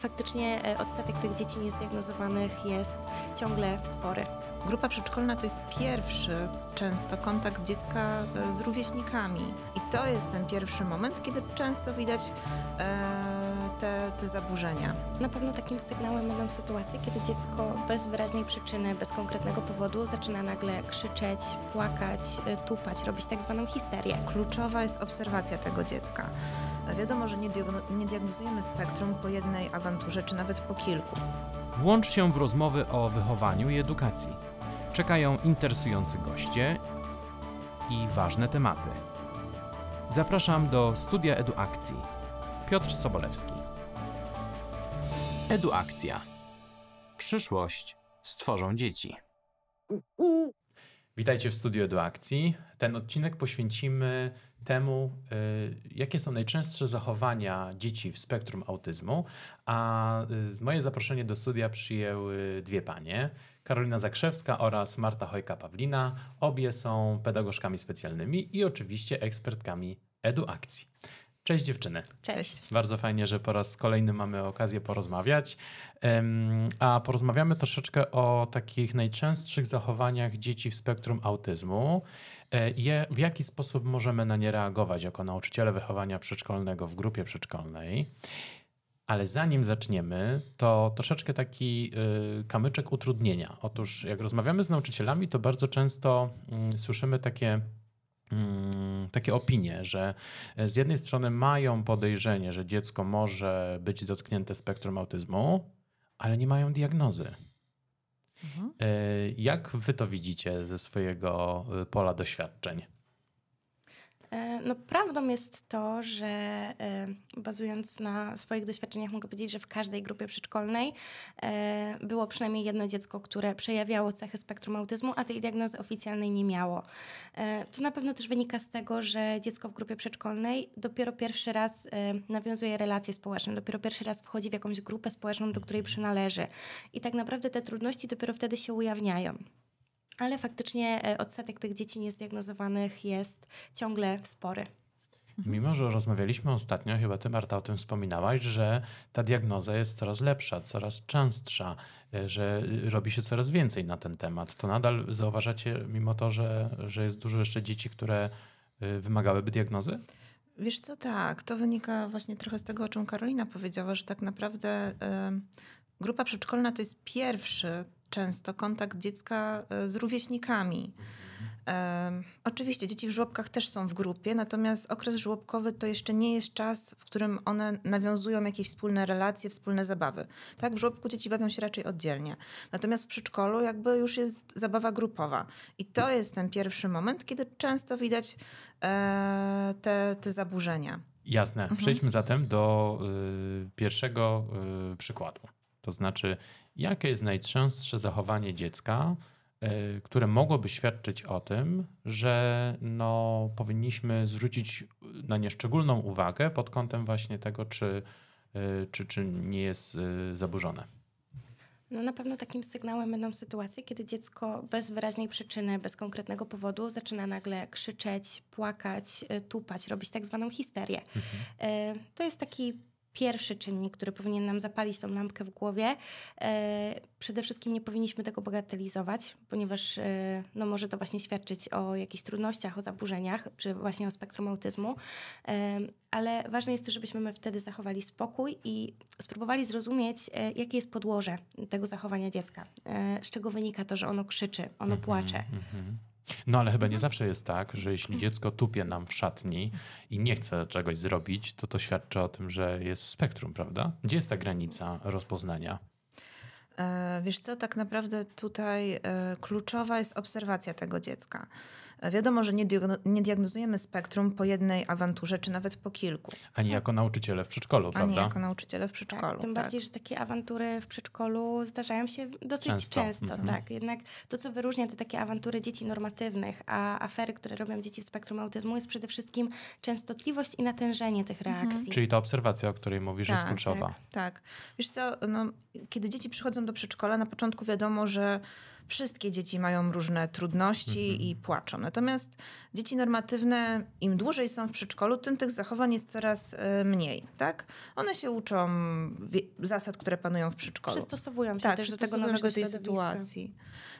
Faktycznie e, odsetek tych dzieci niezdiagnozowanych jest ciągle spory. Grupa przedszkolna to jest pierwszy często kontakt dziecka e, z rówieśnikami i to jest ten pierwszy moment, kiedy często widać e, te, te zaburzenia. Na pewno takim sygnałem będą sytuacje, kiedy dziecko bez wyraźnej przyczyny, bez konkretnego powodu zaczyna nagle krzyczeć, płakać, y, tupać, robić tak zwaną histerię. Kluczowa jest obserwacja tego dziecka. Wiadomo, że nie, nie diagnozujemy spektrum po jednej awanturze, czy nawet po kilku. Włącz się w rozmowy o wychowaniu i edukacji. Czekają interesujący goście i ważne tematy. Zapraszam do studia eduakcji. Piotr Sobolewski. Eduakcja. Przyszłość stworzą dzieci. Witajcie w studiu Eduakcji. Ten odcinek poświęcimy temu, y, jakie są najczęstsze zachowania dzieci w spektrum autyzmu. A y, moje zaproszenie do studia przyjęły dwie panie, Karolina Zakrzewska oraz Marta Hojka-Pawlina. Obie są pedagogzkami specjalnymi i oczywiście ekspertkami eduakcji. Cześć dziewczyny. Cześć. Bardzo fajnie, że po raz kolejny mamy okazję porozmawiać. A porozmawiamy troszeczkę o takich najczęstszych zachowaniach dzieci w spektrum autyzmu. E, w jaki sposób możemy na nie reagować jako nauczyciele wychowania przedszkolnego w grupie przedszkolnej. Ale zanim zaczniemy, to troszeczkę taki y, kamyczek utrudnienia. Otóż, jak rozmawiamy z nauczycielami, to bardzo często mm, słyszymy takie Mm, takie opinie, że e, z jednej strony mają podejrzenie, że dziecko może być dotknięte spektrum autyzmu, ale nie mają diagnozy. Mhm. E, jak wy to widzicie ze swojego e, pola doświadczeń? E, no, prawdą jest to, że e, bazując na swoich doświadczeniach, mogę powiedzieć, że w każdej grupie przedszkolnej e, było przynajmniej jedno dziecko, które przejawiało cechy spektrum autyzmu, a tej diagnozy oficjalnej nie miało. To na pewno też wynika z tego, że dziecko w grupie przedszkolnej dopiero pierwszy raz nawiązuje relacje społeczne, dopiero pierwszy raz wchodzi w jakąś grupę społeczną, do której przynależy. I tak naprawdę te trudności dopiero wtedy się ujawniają ale faktycznie e, odsetek tych dzieci niezdiagnozowanych jest ciągle spory. Mhm. Mimo, że rozmawialiśmy ostatnio, chyba ty Marta o tym wspominałaś, że ta diagnoza jest coraz lepsza, coraz częstsza, e, że e, robi się coraz więcej na ten temat. To nadal zauważacie, mimo to, że, że jest dużo jeszcze dzieci, które wymagałyby diagnozy? Wiesz co, tak. To wynika właśnie trochę z tego, o czym Karolina powiedziała, że tak naprawdę y, grupa przedszkolna to jest pierwszy często kontakt dziecka e, z rówieśnikami. oczywiście dzieci w żłobkach też są w grupie, natomiast okres żłobkowy to jeszcze nie jest czas, w którym one nawiązują jakieś wspólne relacje, wspólne zabawy. Tak, w żłobku dzieci bawią się raczej oddzielnie. Natomiast w przedszkolu jakby już jest zabawa grupowa. I to jest ten pierwszy moment, kiedy często widać e, te, te zaburzenia. Jasne. Mhm. Przejdźmy mhm. zatem do y, pierwszego y, przykładu. To znaczy, jakie jest najczęstsze zachowanie dziecka, e, które mogłoby świadczyć o tym, że no, powinniśmy zwrócić na nie szczególną uwagę pod kątem właśnie tego, czy, e, czy, czy nie jest e, zaburzone. No na pewno takim sygnałem będą sytuacje, kiedy dziecko bez wyraźnej przyczyny, bez konkretnego powodu zaczyna nagle krzyczeć, płakać, tupać, robić tak zwaną histerię. Mhm. To jest taki pierwszy czynnik, który powinien nam zapalić tą lampkę w głowie. E, przede wszystkim nie powinniśmy tego bagatelizować, ponieważ e, no, może to właśnie świadczyć o jakichś trudnościach, o zaburzeniach, czy właśnie o spektrum autyzmu. E, ale ważne jest to, żebyśmy my wtedy zachowali spokój i spróbowali zrozumieć, jakie jest podłoże tego zachowania dziecka, z czego wynika to, że ono krzyczy, ono mhm, płacze. Mm -hmm. No ale chyba nie mhm. zawsze jest tak, że jeśli dziecko tupie nam w szatni i nie chce czegoś zrobić, to to świadczy o tym, że jest w spektrum, prawda? Gdzie jest ta granica rozpoznania? E, wiesz co, tak naprawdę tutaj e, kluczowa jest obserwacja tego dziecka. Wiadomo, że nie, diagno nie diagnozujemy spektrum po jednej awanturze, czy nawet po kilku. Ani tak. jako nauczyciele w przedszkolu, prawda? Ani jako nauczyciele w przedszkolu. Tak, tym tak. bardziej, że takie awantury w przedszkolu zdarzają się dosyć często. często mhm. tak. Jednak to, co wyróżnia te takie awantury dzieci normatywnych, a afery, które robią dzieci w spektrum autyzmu, jest przede wszystkim częstotliwość i natężenie tych mhm. reakcji. Mhm. Czyli ta obserwacja, o której mówisz, tak, jest kluczowa. Tak, tak. Wiesz co, no, kiedy dzieci przychodzą do przedszkola, na początku wiadomo, że Wszystkie dzieci mają różne trudności mhm. i płaczą. Natomiast dzieci normatywne, im dłużej są w przedszkolu, tym tych zachowań jest coraz e, mniej. Tak? One się uczą zasad, które panują w przedszkolu. Przystosowują się tak, też do tego nowego tej sytuacji.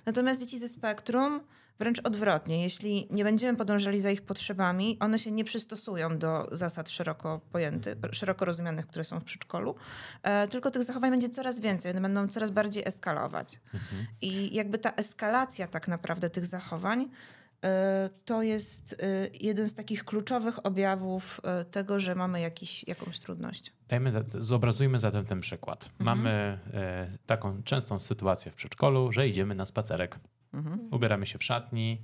Natomiast dzieci ze spektrum Wręcz odwrotnie, jeśli nie będziemy podążali za ich potrzebami, one się nie przystosują do zasad szeroko pojętych, szeroko rozumianych, które są w przedszkolu, e, tylko tych zachowań będzie coraz więcej, one będą coraz bardziej eskalować. Mhm. I jakby ta eskalacja tak naprawdę tych zachowań e, to jest e, jeden z takich kluczowych objawów e, tego, że mamy jakiś, jakąś trudność. Dajmy, zobrazujmy zatem ten przykład. Mhm. Mamy e, taką częstą sytuację w przedszkolu, że idziemy na spacerek Mhm. mhm. Ubieramy się w szatni.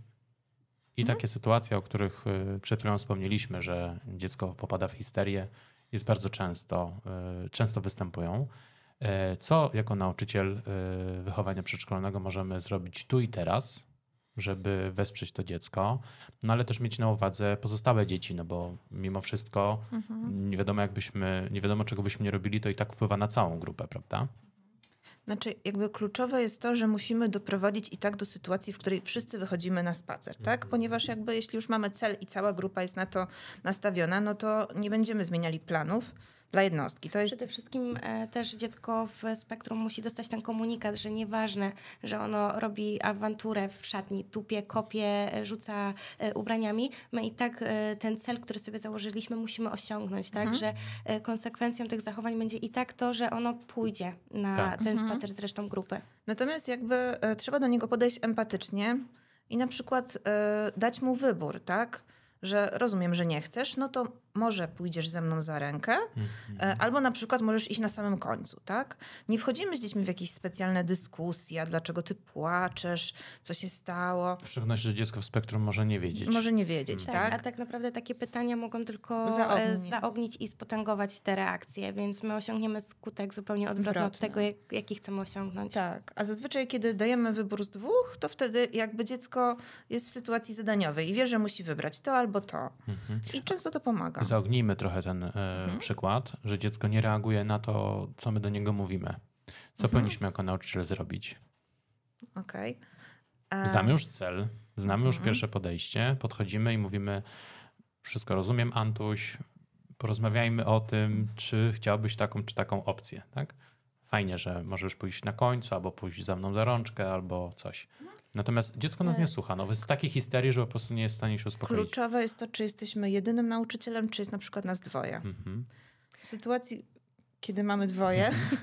I mhm. takie sytuacje, o których y, przed chwilą wspomnieliśmy, że dziecko popada w histerię, jest bardzo często, y, często występują. Y, co jako nauczyciel wychowania przedszkolnego możemy zrobić tu i teraz, żeby wesprzeć to dziecko, no ale też mieć na uwadze pozostałe dzieci, no bo mimo wszystko mhm. nie wiadomo jakbyśmy, nie wiadomo czego byśmy nie robili, to i tak wpływa na całą grupę, prawda? Znaczy, jakby kluczowe jest to, że musimy doprowadzić i tak do sytuacji, w której wszyscy wychodzimy na spacer, tak? Mhm. Ponieważ jakby jeśli już mamy cel i cała grupa jest na to nastawiona, no to nie będziemy zmieniali planów dla jednostki. To jest... Przede wszystkim e, też dziecko w spektrum musi dostać ten komunikat, że nieważne, że ono robi awanturę w szatni, tupie, kopie, e, rzuca e, ubraniami, my i tak e, ten cel, który sobie założyliśmy, musimy osiągnąć, tak? Mhm. Że e, konsekwencją tych zachowań będzie i tak to, że ono pójdzie na tak. ten mhm. spacer z resztą grupy. Natomiast jakby e, trzeba do niego podejść empatycznie i na przykład dać mu wybór, tak? Że rozumiem, że nie chcesz, no to może pójdziesz ze mną za rękę, mhm. E, albo na przykład możesz iść na samym końcu, tak? Nie wchodzimy z dziećmi w jakieś specjalne dyskusje, dlaczego ty płaczesz, co się stało. W szczególności, że dziecko w spektrum może nie wiedzieć. Może nie wiedzieć, mhm. tak, tak A tak naprawdę takie pytania mogą tylko e, zaognić, zaognić i spotęgować te reakcje, więc my osiągniemy skutek zupełnie odwrotny Wrotny. od tego, jaki chcemy osiągnąć. Tak, a zazwyczaj kiedy dajemy wybór z dwóch, to wtedy jakby dziecko jest w sytuacji zadaniowej i wie, że musi wybrać to albo to. Mhm. I często to pomaga zaognijmy trochę ten e, mhm. przykład, że dziecko nie reaguje na to, co my do niego mówimy. Co mhm. powinniśmy jako nauczyciel zrobić? Okej. Okay. E, znamy już cel, znamy już mhm. pierwsze podejście, podchodzimy i mówimy, wszystko rozumiem, Antuś, porozmawiajmy o tym, czy chciałbyś taką czy taką opcję, tak? Fajnie, że możesz pójść na końcu, albo pójść za mną za rączkę, albo coś. No Natomiast dziecko nas nie słucha. No, jest takiej histerii, że po prostu nie jest w stanie się uspokoić. Kluczowe jest to, czy jesteśmy jedynym nauczycielem, czy jest na przykład nas dwoje. Mhm. W sytuacji, kiedy mamy dwoje, mhm.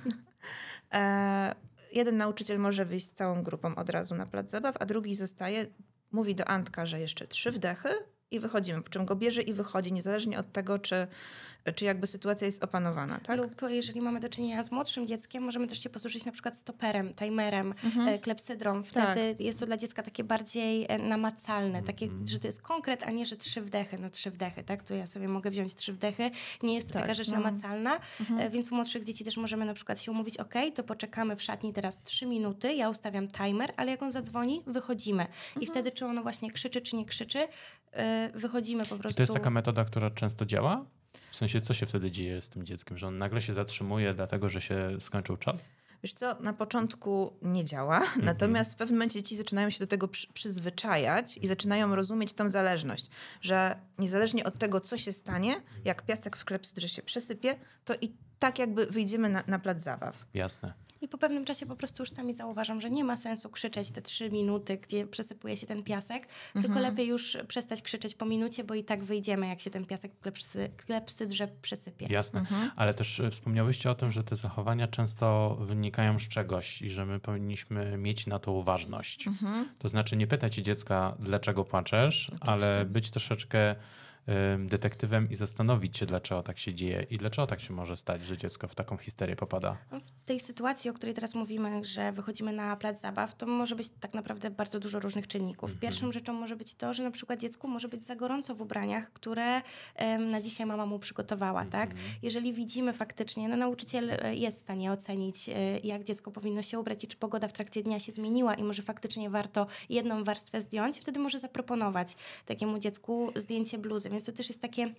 e, jeden nauczyciel może wyjść z całą grupą od razu na plac zabaw, a drugi zostaje, mówi do Antka, że jeszcze trzy wdechy, i wychodzimy. Po czym go bierze i wychodzi, niezależnie od tego, czy, czy jakby sytuacja jest opanowana. Tak? Lub jeżeli mamy do czynienia z młodszym dzieckiem, możemy też się posłużyć na przykład stoperem, timerem, mhm. E, klepsydrą. Wtedy tak. jest to dla dziecka takie bardziej e, namacalne, takie, mhm. że to jest konkret, a nie, że trzy wdechy. No trzy wdechy, tak? To ja sobie mogę wziąć trzy wdechy. Nie jest to tak. taka rzecz mhm. namacalna, mhm. E, więc u młodszych dzieci też możemy na przykład się umówić, ok, to poczekamy w szatni teraz trzy minuty, ja ustawiam timer, ale jak on zadzwoni, wychodzimy. I mhm. wtedy czy ono właśnie krzyczy, czy nie krzyczy, yy, wychodzimy po prostu. I to jest taka metoda, która często działa? W sensie, co się wtedy dzieje z tym dzieckiem, że on nagle się zatrzymuje, dlatego że się skończył czas? Wiesz co, na początku nie działa, mhm. natomiast w pewnym momencie dzieci zaczynają się do tego przy, przyzwyczajać i zaczynają rozumieć tą zależność, że niezależnie od tego, co się stanie, jak piasek w klepsydrze się przesypie, to i tak jakby wyjdziemy na, na plac zabaw. Jasne i po pewnym czasie po prostu już sami zauważam, że nie ma sensu krzyczeć te trzy minuty, gdzie przesypuje się ten piasek, mhm. tylko lepiej już przestać krzyczeć po minucie, bo i tak wyjdziemy, jak się ten piasek klepsy, klepsydrze przesypie. Jasne, mhm. ale też e, wspomniałyście o tym, że te zachowania często wynikają z czegoś i że my powinniśmy mieć na to uważność. Mhm. To znaczy nie pytać dziecka, dlaczego płaczesz, Oczywiście. ale być troszeczkę detektywem i zastanowić się, dlaczego tak się dzieje i dlaczego tak się może stać, że dziecko w taką histerię popada. No, w tej sytuacji, o której teraz mówimy, że wychodzimy na plac zabaw, to może być tak naprawdę bardzo dużo różnych czynników. Mhm. Pierwszą rzeczą może być to, że na przykład dziecku może być za gorąco w ubraniach, które um, na dzisiaj mama mu przygotowała, mhm. tak? Jeżeli widzimy faktycznie, no nauczyciel e, jest w stanie ocenić, e, jak dziecko powinno się ubrać i czy pogoda w trakcie dnia się zmieniła i może faktycznie warto jedną warstwę zdjąć, wtedy może zaproponować takiemu dziecku zdjęcie bluzy więc to też jest takie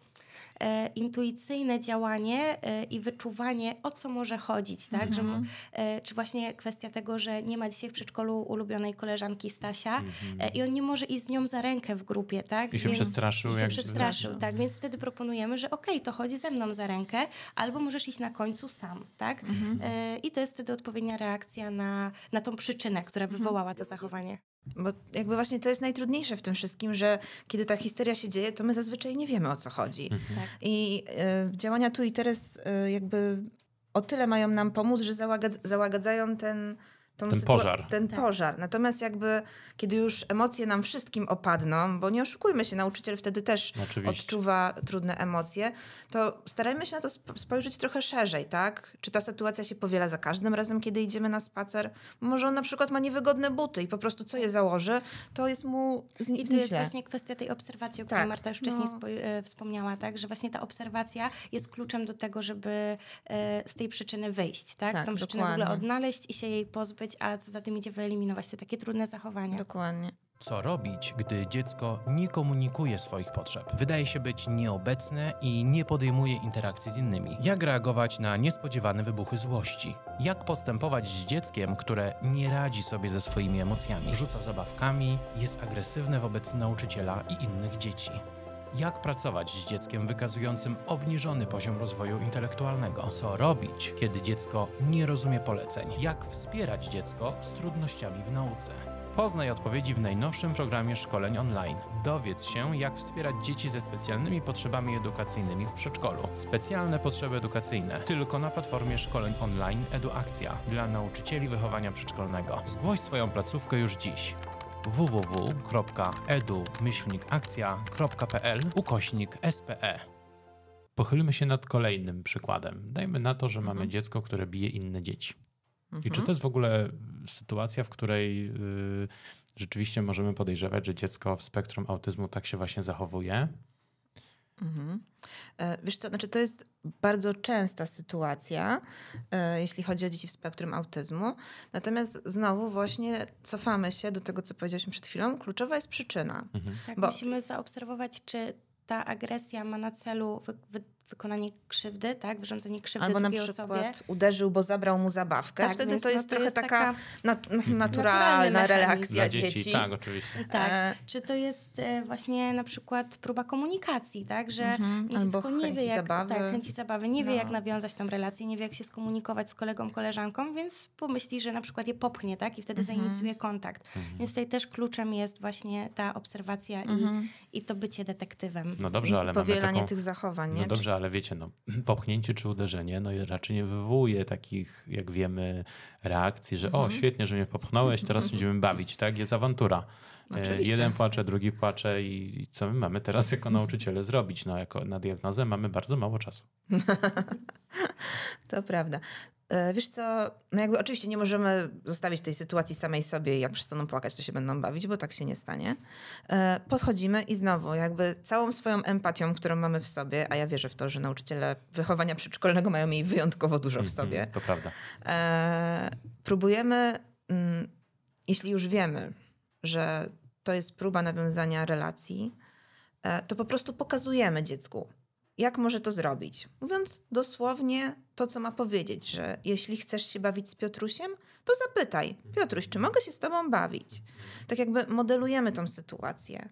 e, intuicyjne działanie e, i wyczuwanie, o co może chodzić, tak? Mhm. Że, e, czy właśnie kwestia tego, że nie ma dzisiaj w przedszkolu ulubionej koleżanki Stasia e, mhm. i on nie może iść z nią za rękę w grupie, tak? I się Więc, przestraszył. I się jak przestraszył, tak. Więc wtedy proponujemy, że okej, okay, to chodzi ze mną za rękę, albo możesz iść na końcu sam, tak? Mhm. E, I to jest wtedy odpowiednia reakcja na, na tą przyczynę, która wywołała to zachowanie. Bo jakby właśnie to jest najtrudniejsze w tym wszystkim, że kiedy ta histeria się dzieje, to my zazwyczaj nie wiemy o co chodzi. Mhm. Tak. I y, działania tu i teraz y, jakby o tyle mają nam pomóc, że załagadz załagadzają ten ten pożar. Ten tak. pożar. Natomiast jakby, kiedy już emocje nam wszystkim opadną, bo nie oszukujmy się, nauczyciel wtedy też no, Oczywiście. odczuwa trudne emocje, to starajmy się na to spojrzeć trochę szerzej, tak? Czy ta sytuacja się powiela za każdym razem, kiedy idziemy na spacer? Może on na przykład ma niewygodne buty i po prostu co je założy, to jest mu I to jest właśnie kwestia tej obserwacji, o której tak. Marta już wcześniej no. E, wspomniała, tak? Że właśnie ta obserwacja jest kluczem do tego, żeby e, z tej przyczyny wyjść, tak? tak Tą przyczynę w ogóle odnaleźć i się jej pozbyć a co za tym idzie wyeliminować te takie trudne zachowania. Dokładnie. Co robić, gdy dziecko nie komunikuje swoich potrzeb? Wydaje się być nieobecne i nie podejmuje interakcji z innymi. Jak reagować na niespodziewane wybuchy złości? Jak postępować z dzieckiem, które nie radzi sobie ze swoimi emocjami? Rzuca zabawkami, jest agresywne wobec nauczyciela i innych dzieci. Jak pracować z dzieckiem wykazującym obniżony poziom rozwoju intelektualnego? Co robić, kiedy dziecko nie rozumie poleceń? Jak wspierać dziecko z trudnościami w nauce? Poznaj odpowiedzi w najnowszym programie szkoleń online. Dowiedz się, jak wspierać dzieci ze specjalnymi potrzebami edukacyjnymi w przedszkolu. Specjalne potrzeby edukacyjne tylko na platformie szkoleń online EduAkcja dla nauczycieli wychowania przedszkolnego. Zgłoś swoją placówkę już dziś www.edu-akcja.pl ukośnik SPE. Pochylmy się nad kolejnym przykładem. Dajmy na to, że mhm. mamy dziecko, które bije inne dzieci. Mhm. I czy to mhm. jest w ogóle sytuacja, w której yy, rzeczywiście możemy podejrzewać, że dziecko w spektrum autyzmu tak się właśnie zachowuje? Mhm. E, wiesz co, znaczy to jest bardzo częsta sytuacja, e, jeśli chodzi o dzieci w spektrum autyzmu. Natomiast znowu właśnie cofamy się do tego, co powiedzieliśmy przed chwilą. Kluczowa jest przyczyna. Mhm. Tak, Bo... musimy zaobserwować, czy ta agresja ma na celu wy- wy- wykonanie krzywdy, tak, wyrządzenie krzywdy Albo drugiej osobie. Albo na przykład osobie. uderzył, bo zabrał mu zabawkę. Tak, Wtedy to no jest no, to trochę jest taka, nat naturalna relaksa dzieci. dzieci. Tak, oczywiście. E, tak. Czy to jest e, właśnie na przykład próba komunikacji, tak, że mhm. dziecko nie wie jak... Zabawy. Tak, chęci zabawy. Nie no. wie jak nawiązać tą relację, nie wie jak się skomunikować z kolegą, koleżanką, więc pomyśli, że na przykład je popchnie, tak, i wtedy mhm. zainicjuje kontakt. Mhm. Więc tutaj też kluczem jest właśnie ta obserwacja i, mhm. i to bycie detektywem. No dobrze, ale mamy taką... tych zachowań, no nie? No dobrze, ale wiecie, no, popchnięcie czy uderzenie no, raczej nie wywołuje takich, jak wiemy, reakcji, że mm-hmm. o, mhm. świetnie, że mnie popchnąłeś, teraz będziemy bawić, tak? Jest awantura. E, Oczywiście. Jeden płacze, drugi płacze i co my mamy teraz jako nauczyciele zrobić? No, jako, na diagnozę mamy bardzo mało czasu. to prawda. E, wiesz co, no jakby oczywiście nie możemy zostawić tej sytuacji samej sobie i jak przestaną płakać, to się będą bawić, bo tak się nie stanie. E, podchodzimy i znowu jakby całą swoją empatią, którą mamy w sobie, a ja wierzę w to, że nauczyciele wychowania przedszkolnego mają jej wyjątkowo dużo w mhm, sobie. To prawda. E, próbujemy, mm, jeśli już wiemy, że to jest próba nawiązania relacji, to po prostu pokazujemy dziecku, jak może to zrobić? Mówiąc dosłownie to, co ma powiedzieć, że jeśli chcesz się bawić z Piotrusiem, to zapytaj, Piotruś, czy mogę się z tobą bawić? Tak jakby modelujemy tą sytuację.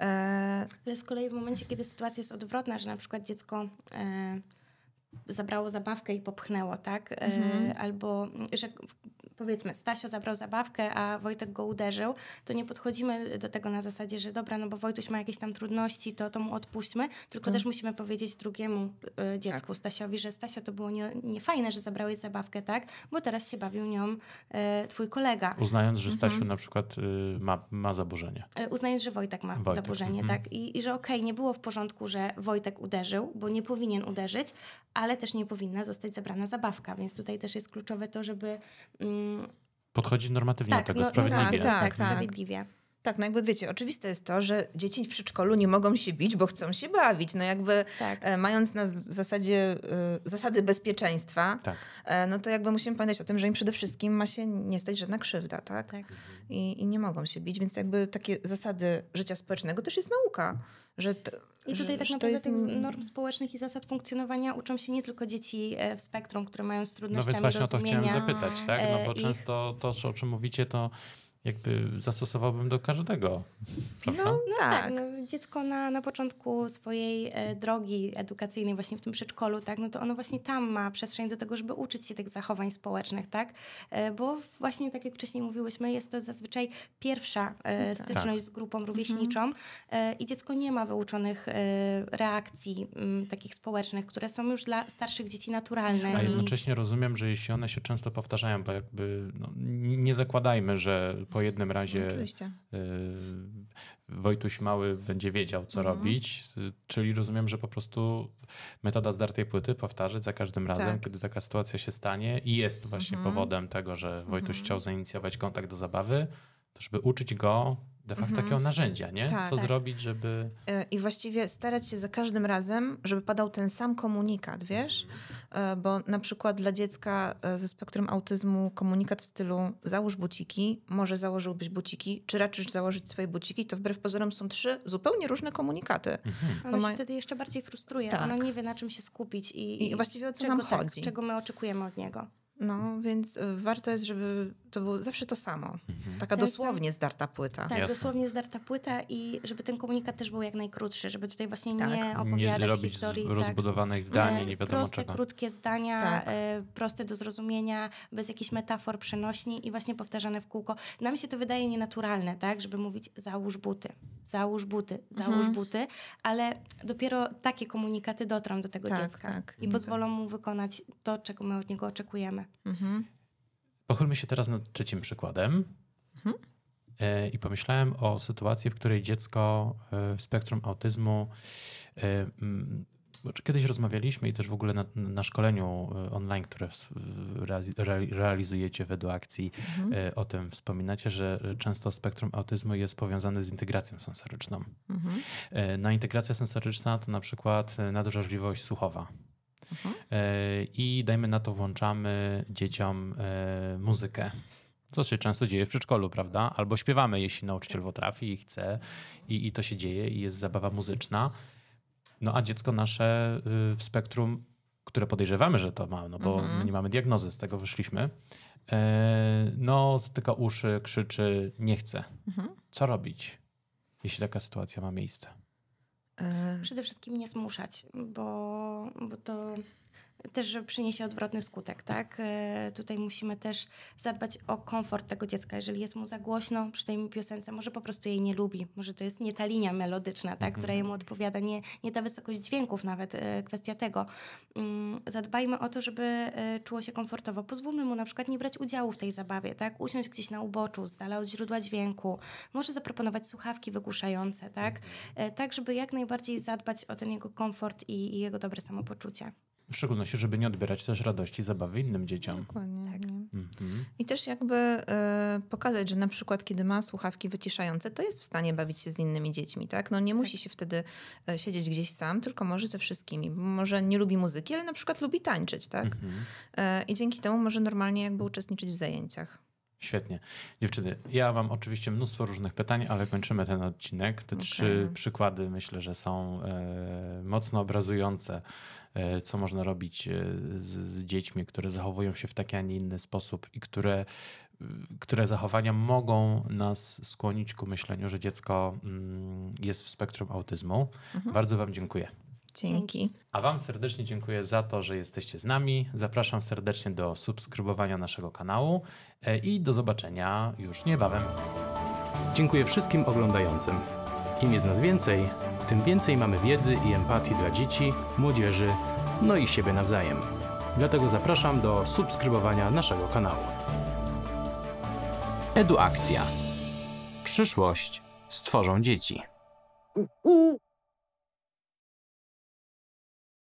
E... Ale z kolei w momencie, kiedy sytuacja jest odwrotna, że na przykład dziecko... E zabrało zabawkę i popchnęło, tak? E, mhm. Albo że powiedzmy, Stasio zabrał zabawkę, a Wojtek go uderzył, to nie podchodzimy do tego na zasadzie, że dobra, no bo Wojtuś ma jakieś tam trudności, to, to mu odpuśćmy, tylko mhm. też musimy powiedzieć drugiemu y, dziecku, tak. Stasiowi, że Stasio, to było niefajne, nie, fajne, że zabrałeś zabawkę, tak? Bo teraz się bawił nią y, twój kolega. Uznając, że mhm. Stasiu mhm. na przykład y, ma, ma zaburzenie. uznając, że Wojtek ma Wojtek. zaburzenie, mhm. tak? I, I, że okej, okay, nie było w porządku, że Wojtek uderzył, bo nie powinien uderzyć, ale też nie powinna zostać zabrana zabawka, więc tutaj też jest kluczowe to, żeby... Mm, Podchodzić normatywnie tak, do tego, no, sprawiedliwie. No, tak, tak, tak, sprawiedliwie. Tak, no jakby wiecie, oczywiste jest to, że dzieci w przedszkolu nie mogą się bić, bo chcą się bawić. No jakby tak. e, mając na zasadzie e, zasady bezpieczeństwa, tak. e, no to jakby musimy pamiętać o tym, że im przede wszystkim ma się nie stać żadna krzywda, tak? tak. I, I, nie mogą się bić, więc jakby takie zasady życia społecznego też jest nauka. Że I tutaj że, tak naprawdę jest... tych norm społecznych i zasad funkcjonowania uczą się nie tylko dzieci e, w spektrum, które mają z trudnościami No więc właśnie o to chciałem zapytać, tak? No bo e, ich... często to, o czym mówicie, to jakby zastosowałbym do każdego. No, no tak. tak. No, dziecko na, na początku swojej e, drogi edukacyjnej, właśnie w tym przedszkolu, tak, no to ono właśnie tam ma przestrzeń do tego, żeby uczyć się tych zachowań społecznych, tak? E, bo właśnie tak jak wcześniej mówiłyśmy, jest to zazwyczaj pierwsza e, tak. styczność tak. z grupą mhm. rówieśniczą mhm. i dziecko nie ma wyuczonych e, reakcji m, takich społecznych, które są już dla starszych dzieci naturalne. A jednocześnie i... rozumiem, że jeśli one się często powtarzają, to jakby no, nie zakładajmy, że po jednym razie Oczywiście. Y, Wojtuś Mały będzie wiedział, co mhm. robić. Y, czyli rozumiem, że po prostu metoda zdartej płyty powtarzać za każdym razem, tak. kiedy taka sytuacja się stanie i jest właśnie mhm. powodem tego, że Wojtuś mhm. chciał zainicjować kontakt do zabawy, to żeby uczyć go de facto mhm. takiego narzędzia, nie? Tak, Co tak. zrobić, żeby... E, I właściwie starać się za każdym razem, żeby padał ten sam komunikat, wiesz? E, bo na przykład dla dziecka e, ze spektrum autyzmu komunikat w stylu załóż buciki, może założyłbyś buciki, czy raczysz założyć swoje buciki, to wbrew pozorom są trzy zupełnie różne komunikaty. Mhm. Ono ma... się wtedy jeszcze bardziej frustruje, tak. nie wie na czym się skupić i, I właściwie o co czego, nam tak, chodzi. Tak, czego my oczekujemy od niego. No, więc y, warto jest, żeby to było zawsze to samo. Mhm. Taka ten dosłownie sam... zdarta płyta. Tak, Jasne. dosłownie zdarta płyta i żeby ten komunikat też był jak najkrótszy, żeby tutaj właśnie tak. nie opowiadać nie robić historii. Tak. rozbudowanych tak. zdań, nie, nie wiadomo proste, czego. krótkie zdania, tak. y, proste do zrozumienia, bez jakichś metafor, przenośni i właśnie powtarzane w kółko. Nam się to wydaje nienaturalne, tak, żeby mówić załóż buty załóż buty, załóż mhm. buty, ale dopiero takie komunikaty dotrą do tego tak, dziecka tak, i mhm. pozwolą mu wykonać to, czego my od niego oczekujemy. Mhm. Pochylmy się teraz nad trzecim przykładem. Mhm. E, I pomyślałem o sytuacji, w której dziecko w e, spektrum autyzmu e, kiedyś rozmawialiśmy i też w ogóle na, na szkoleniu e, online, które realizujecie według akcji, mhm. E, o tym wspominacie, że często spektrum autyzmu jest powiązane z integracją sensoryczną. Mhm. E, na integracja sensoryczna to na przykład nadwrażliwość słuchowa. Mhm. I dajmy na to włączamy dzieciom muzykę co się często dzieje w przedszkolu, prawda? Albo śpiewamy, jeśli nauczyciel potrafi i chce, i, i to się dzieje, i jest zabawa muzyczna. No a dziecko nasze y, w spektrum, które podejrzewamy, że to ma, no bo mhm. my nie mamy diagnozy, z tego wyszliśmy, e, no zatyka uszy, krzyczy, nie chce. Mhm. Co robić, jeśli taka sytuacja ma miejsce? E, Przede wszystkim nie zmuszać, bo, bo to też przyniesie odwrotny skutek, tak? E, tutaj musimy też zadbać o komfort tego dziecka. Jeżeli jest mu za głośno przy tej piosence, może po prostu jej nie lubi, może to jest nie ta linia melodyczna, tak? która jemu odpowiada, nie, nie ta wysokość dźwięków nawet, e, kwestia tego. Mm, zadbajmy o to, żeby e, czuło się komfortowo. Pozwólmy mu na przykład nie brać udziału w tej zabawie, tak? Usiąść gdzieś na uboczu, z dala od źródła dźwięku. Może zaproponować słuchawki wygłuszające, tak? Tak, żeby jak najbardziej zadbać o ten jego komfort i, i jego dobre samopoczucie. W szczególności, żeby nie odbierać też radości zabawy innym dzieciom. Dokładnie. Tak. Mhm. I też jakby y, pokazać, że na przykład kiedy ma słuchawki wyciszające, to jest w stanie bawić się z innymi dziećmi, tak? No nie tak. musi się wtedy y, siedzieć gdzieś sam, tylko może ze wszystkimi. Może nie lubi muzyki, ale na przykład lubi tańczyć, tak? Mhm. Y, I dzięki temu może normalnie jakby uczestniczyć w zajęciach. Świetnie. Dziewczyny, ja mam oczywiście mnóstwo różnych pytań, ale kończymy ten odcinek. Te okay. trzy przykłady myślę, że są mocno obrazujące E, co można robić e, z, z dziećmi, które zachowują się w taki, a nie inny sposób i które, y, które zachowania mogą nas skłonić ku myśleniu, że dziecko mm, jest w spektrum autyzmu. Mhm. Bardzo Wam dziękuję. Dzięki. A Wam serdecznie dziękuję za to, że jesteście z nami. Zapraszam serdecznie do subskrybowania naszego kanału e, i do zobaczenia już niebawem. Dziękuję wszystkim oglądającym. Im jest nas więcej, tym więcej mamy wiedzy i empatii dla dzieci, młodzieży, no i siebie nawzajem. Dlatego zapraszam do subskrybowania naszego kanału. Eduakcja. Przyszłość stworzą dzieci.